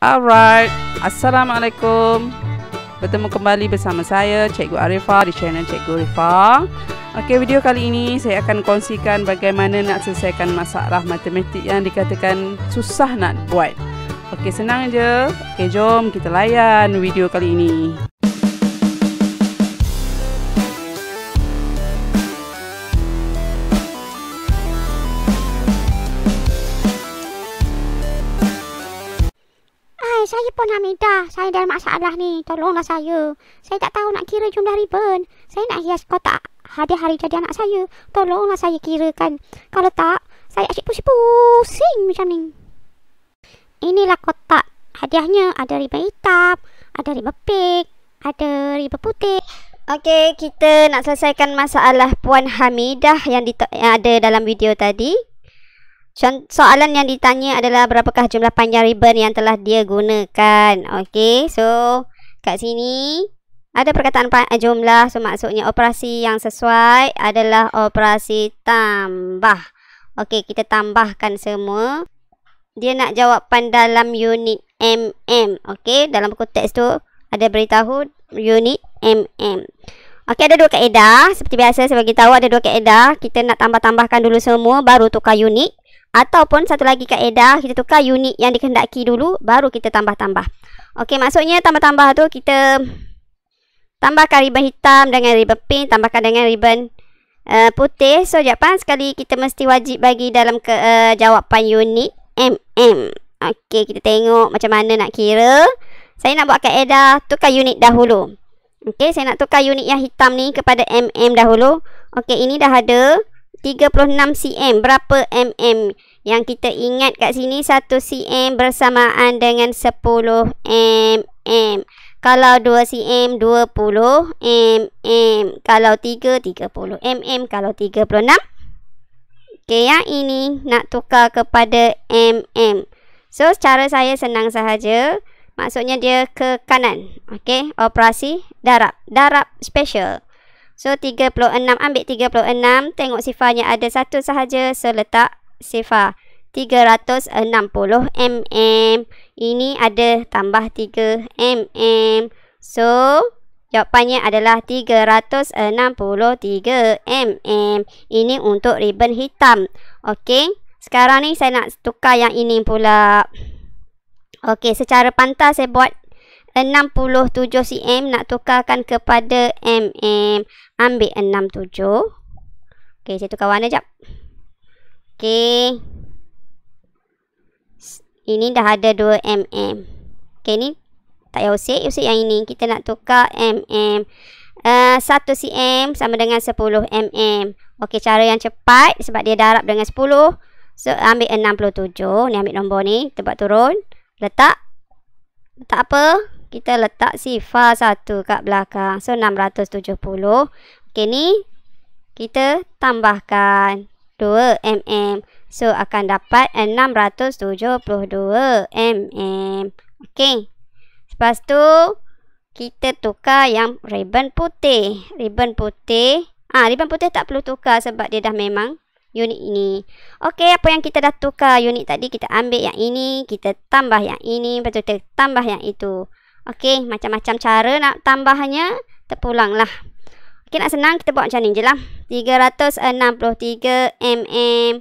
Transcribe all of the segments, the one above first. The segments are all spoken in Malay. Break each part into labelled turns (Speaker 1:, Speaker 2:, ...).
Speaker 1: Alright, Assalamualaikum Bertemu kembali bersama saya Cikgu Arifa di channel Cikgu Arifa. Okey, video kali ini saya akan kongsikan bagaimana nak selesaikan masalah matematik yang dikatakan susah nak buat Okey, senang je Okey, jom kita layan video kali ini Saya pun nak minta. Saya dalam masalah ni. Tolonglah saya. Saya tak tahu nak kira jumlah ribbon. Saya nak hias kotak hadiah hari jadi anak saya. Tolonglah saya kirakan. Kalau tak, saya asyik pusing-pusing macam ni. Inilah kotak hadiahnya. Ada ribbon hitam, ada ribbon pink, ada ribbon putih. Okey, kita nak selesaikan masalah Puan Hamidah yang, yang ada dalam video tadi. Soalan yang ditanya adalah berapakah jumlah panjang ribbon yang telah dia gunakan. Okey, so kat sini ada perkataan eh, jumlah. So, maksudnya operasi yang sesuai adalah operasi tambah. Okey, kita tambahkan semua. Dia nak jawapan dalam unit mm. Okey, dalam buku teks tu ada beritahu unit mm. Okey, ada dua kaedah. Seperti biasa, saya bagi tahu ada dua kaedah. Kita nak tambah-tambahkan dulu semua baru tukar unit. Ataupun satu lagi kaedah Kita tukar unit yang dikendaki dulu Baru kita tambah-tambah Okey maksudnya tambah-tambah tu kita Tambahkan ribbon hitam dengan ribbon pink Tambahkan dengan ribbon uh, putih So jawapan sekali kita mesti wajib bagi dalam ke, uh, jawapan unit MM Okey kita tengok macam mana nak kira Saya nak buat kaedah tukar unit dahulu Okey saya nak tukar unit yang hitam ni kepada MM dahulu Okey ini dah ada 36 cm. Berapa mm yang kita ingat kat sini 1 cm bersamaan dengan 10 mm. Kalau 2 cm 20 mm. Kalau 3 30 mm. Kalau 36. Okey ya, ini nak tukar kepada mm. So cara saya senang sahaja. Maksudnya dia ke kanan. Okey, operasi darab. Darab special. So 36 ambil 36 tengok sifarnya ada satu sahaja so letak sifar 360 mm. Ini ada tambah 3 mm. So jawapannya adalah 363 mm. Ini untuk ribbon hitam. Okey. Sekarang ni saya nak tukar yang ini pula. Okey, secara pantas saya buat 67 cm nak tukarkan kepada mm. Ambil 67. Okey, saya tukar warna jap. Okey. Ini dah ada 2 mm. Okey ni tak payah usik, usik yang ini. Kita nak tukar mm. Uh, 1 cm sama dengan 10 mm. Okey, cara yang cepat sebab dia darab dengan 10. So, ambil 67. Ni ambil nombor ni. Tebak turun. Letak. Letak apa? kita letak sifar 1 kat belakang. So 670. Okey ni kita tambahkan 2 mm. So akan dapat 672 mm. Okey. Lepas tu kita tukar yang ribbon putih. Ribbon putih. Ah ribbon putih tak perlu tukar sebab dia dah memang unit ini. Okey, apa yang kita dah tukar unit tadi kita ambil yang ini, kita tambah yang ini, betul-betul tambah yang itu. Okey, macam-macam cara nak tambahnya, terpulanglah. Okey, nak senang, kita buat macam ni je lah. 363 mm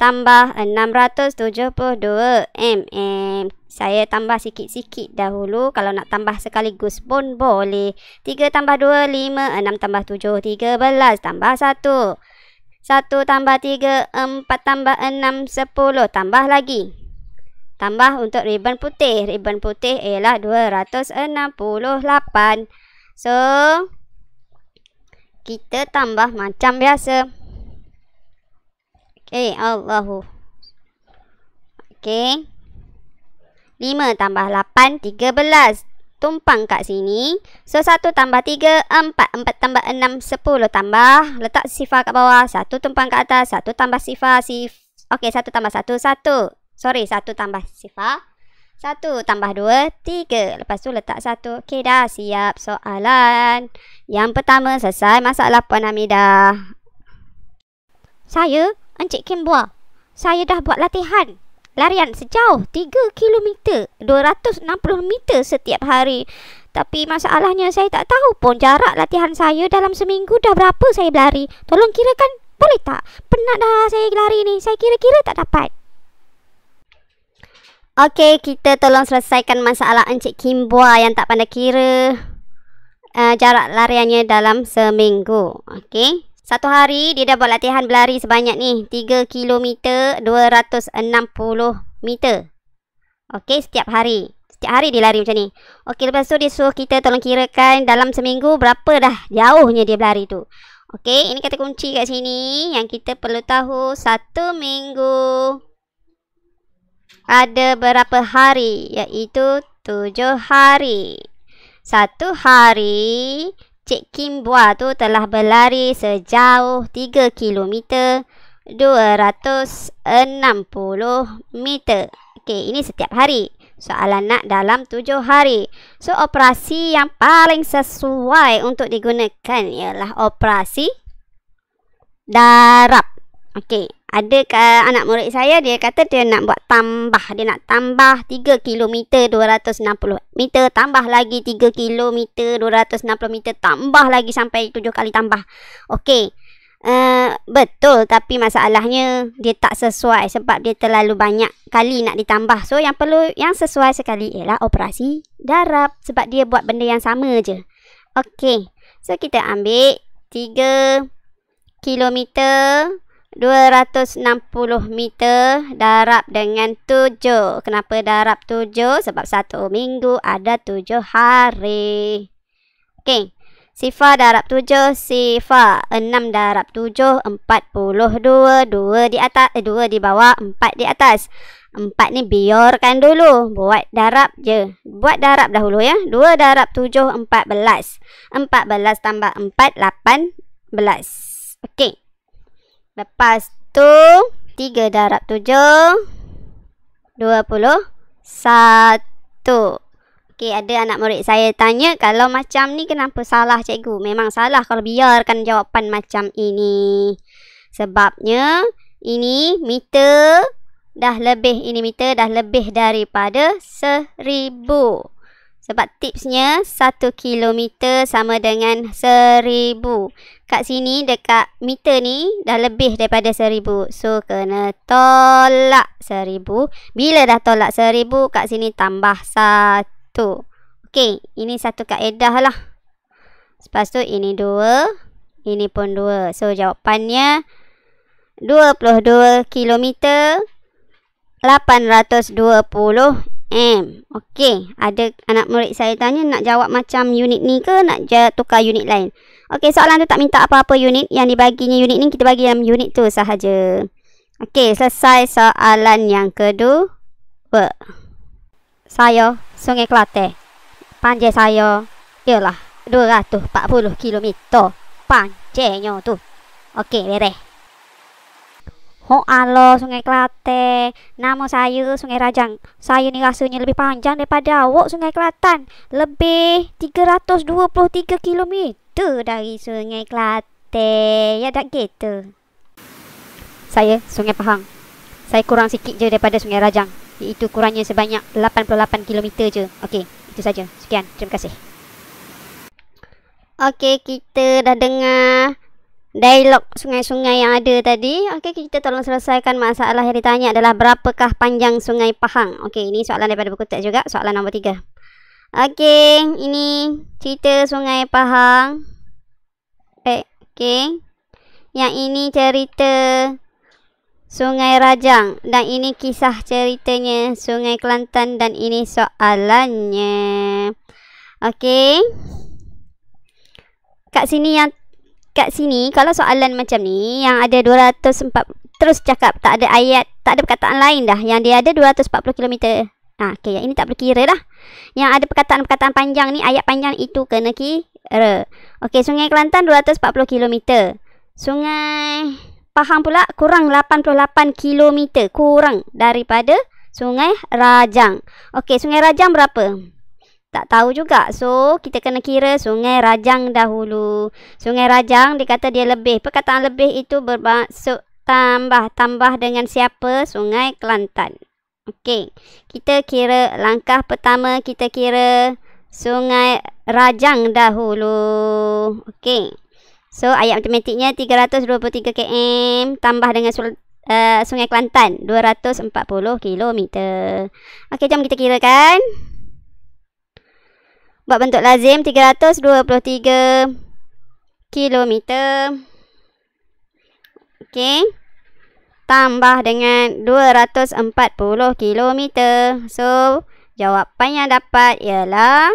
Speaker 1: tambah 672 mm. Saya tambah sikit-sikit dahulu. Kalau nak tambah sekaligus pun boleh. 3 tambah 2, 5, 6 tambah 7, 13 tambah 1. 1 tambah 3, 4 tambah 6, 10. Tambah lagi. Tambah untuk ribbon putih. Ribbon putih ialah 268. So, kita tambah macam biasa. Okay, Allahu. Okay. 5 tambah 8, 13. Tumpang kat sini. So, 1 tambah 3, 4. 4 tambah 6, 10 tambah. Letak sifar kat bawah. 1 tumpang kat atas. 1 tambah sifar. Sif. Okay, 1 tambah 1, 1. Sorry, satu tambah sifar. Satu tambah dua, tiga. Lepas tu letak satu. Okey dah, siap soalan. Yang pertama, selesai masalah Puan Hamidah. Saya, Encik Kim Bua. Saya dah buat latihan. Larian sejauh 3 km, 260 meter setiap hari. Tapi masalahnya saya tak tahu pun jarak latihan saya dalam seminggu dah berapa saya berlari. Tolong kirakan, boleh tak? Penat dah saya lari ni. Saya kira-kira tak dapat. Okey, kita tolong selesaikan masalah Encik Kimboa yang tak pandai kira uh, jarak lariannya dalam seminggu. Okey. Satu hari dia dah buat latihan berlari sebanyak ni 3 km 260 meter. Okey, setiap hari. Setiap hari dia lari macam ni. Okey, lepas tu dia suruh kita tolong kirakan dalam seminggu berapa dah jauhnya dia berlari tu. Okey, ini kata kunci kat sini yang kita perlu tahu satu minggu ada berapa hari iaitu tujuh hari. Satu hari Cik Kim Bua tu telah berlari sejauh tiga kilometer dua ratus enam puluh meter. Okey, ini setiap hari. Soalan nak dalam tujuh hari. So, operasi yang paling sesuai untuk digunakan ialah operasi darab. Okey, ada ke eh, anak murid saya dia kata dia nak buat tambah dia nak tambah 3 km 260 meter tambah lagi 3 km 260 meter tambah lagi sampai 7 kali tambah okey uh, betul tapi masalahnya dia tak sesuai sebab dia terlalu banyak kali nak ditambah so yang perlu yang sesuai sekali ialah operasi darab sebab dia buat benda yang sama je okey so kita ambil 3 kilometer 260 meter darab dengan 7. Kenapa darab 7? Sebab satu minggu ada 7 hari. Okey. Sifa darab 7, sifa 6 darab 7, 42, 2 di atas, 2 eh, di bawah, 4 di atas. 4 ni biarkan dulu. Buat darab je. Buat darab dahulu ya. 2 darab 7, 14. 14 tambah 4, 18. Okey. Lepas tu 3 darab 7 21 Okey, ada anak murid saya tanya kalau macam ni kenapa salah cikgu? Memang salah kalau biarkan jawapan macam ini. Sebabnya ini meter dah lebih ini meter dah lebih daripada seribu. Sebab tipsnya 1 km sama dengan 1000. Kat sini dekat meter ni dah lebih daripada 1000. So kena tolak 1000. Bila dah tolak 1000 kat sini tambah 1. Okey, ini satu kaedah lah. Lepas tu ini 2, ini pun 2. So jawapannya 22 km 820 M. Okey, ada anak murid saya tanya nak jawab macam unit ni ke nak tukar unit lain. Okey, soalan tu tak minta apa-apa unit. Yang dibaginya unit ni kita bagi dalam unit tu sahaja. Okey, selesai soalan yang kedua. Saya Sungai Kelate. Panjang saya ialah 240 km. Panjangnya tu. Okey, beres. Alo sungai Klate Nama saya sungai Rajang Saya ni rasanya lebih panjang daripada awak sungai Kelatan Lebih 323 km dari sungai Klate Ya tak gitu Saya sungai Pahang Saya kurang sikit je daripada sungai Rajang Iaitu kurangnya sebanyak 88 km je Okey, itu saja. Sekian, terima kasih Okey, kita dah dengar dialog sungai-sungai yang ada tadi. Okey, kita tolong selesaikan masalah yang ditanya adalah berapakah panjang Sungai Pahang? Okey, ini soalan daripada buku teks juga, soalan nombor tiga. Okey, ini cerita Sungai Pahang. Eh, okey. Yang ini cerita Sungai Rajang dan ini kisah ceritanya Sungai Kelantan dan ini soalannya. Okey. Kat sini yang kat sini kalau soalan macam ni yang ada 204 terus cakap tak ada ayat tak ada perkataan lain dah yang dia ada 240 km. Ha okey yang ini tak perlu kira dah. Yang ada perkataan-perkataan panjang ni ayat panjang itu kena kira. Okey Sungai Kelantan 240 km. Sungai Pahang pula kurang 88 km kurang daripada Sungai Rajang. Okey Sungai Rajang berapa? tak tahu juga. So, kita kena kira sungai rajang dahulu. Sungai rajang, dia kata dia lebih. Perkataan lebih itu bermaksud tambah. Tambah dengan siapa? Sungai Kelantan. Okey. Kita kira langkah pertama, kita kira sungai rajang dahulu. Okey. So, ayat matematiknya 323 km tambah dengan sul- Uh, Sungai Kelantan 240 km Okey jom kita kirakan kan Buat bentuk lazim 323 km. Okey. Tambah dengan 240 km. So, jawapan yang dapat ialah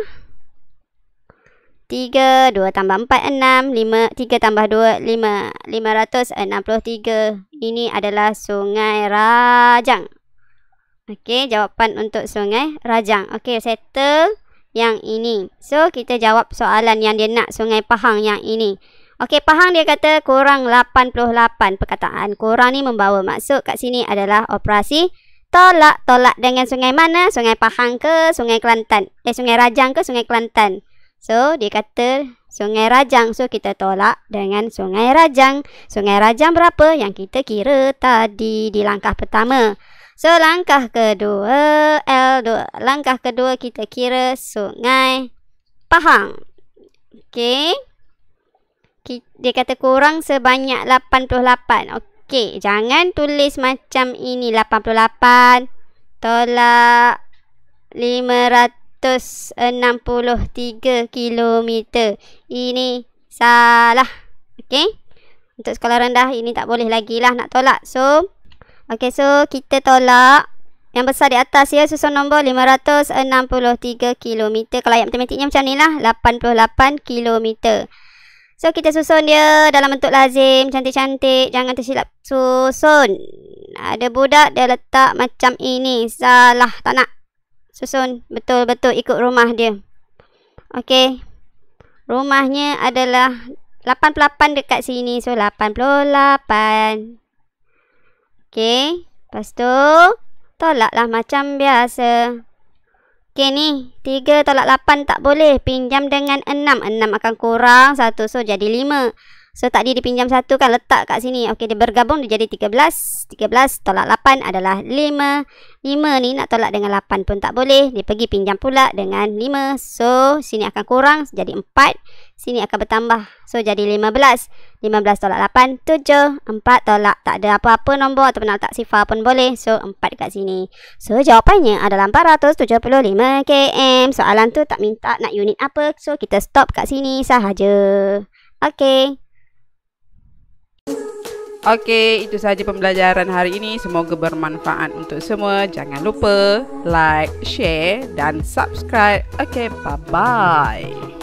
Speaker 1: 32 tambah 4, 6, 5, 3 tambah 2, 5, 563. Ini adalah Sungai Rajang. Okey, jawapan untuk Sungai Rajang. Okey, settle yang ini. So, kita jawab soalan yang dia nak sungai Pahang yang ini. Okey, Pahang dia kata kurang 88. Perkataan kurang ni membawa maksud kat sini adalah operasi tolak. Tolak dengan sungai mana? Sungai Pahang ke sungai Kelantan? Eh, sungai Rajang ke sungai Kelantan? So, dia kata sungai Rajang. So, kita tolak dengan sungai Rajang. Sungai Rajang berapa yang kita kira tadi di langkah pertama? So langkah kedua L2 Langkah kedua kita kira sungai Pahang Okay Dia kata kurang sebanyak 88 Okay jangan tulis macam ini 88 Tolak 563 km Ini salah Okay untuk sekolah rendah ini tak boleh lagi lah nak tolak. So, Okey, so kita tolak yang besar di atas ya. Susun nombor 563 km. Kalau ayat matematiknya macam ni lah. 88 km. So, kita susun dia dalam bentuk lazim. Cantik-cantik. Jangan tersilap. Susun. Ada budak dia letak macam ini. Salah. Tak nak. Susun betul-betul ikut rumah dia. Okey. Rumahnya adalah 88 dekat sini. So, 88. Okay, Lepas tu. Tolaklah macam biasa. Okey ni. 3 tolak 8 tak boleh. Pinjam dengan 6. 6 akan kurang 1. So jadi 5. So tadi dia pinjam satu kan letak kat sini. Okey dia bergabung dia jadi 13. 13 tolak 8 adalah 5. 5 ni nak tolak dengan 8 pun tak boleh. Dia pergi pinjam pula dengan 5. So sini akan kurang jadi 4. Sini akan bertambah. So jadi 15. 15 tolak 8 7. 4 tolak tak ada apa-apa nombor ataupun nak tak sifar pun boleh. So 4 kat sini. So jawapannya adalah 475 km. Soalan tu tak minta nak unit apa. So kita stop kat sini sahaja. Okay. Oke, okay, itu sahaja pembelajaran hari ini. Semoga bermanfaat untuk semua. Jangan lupa like, share dan subscribe. Oke, okay, bye-bye.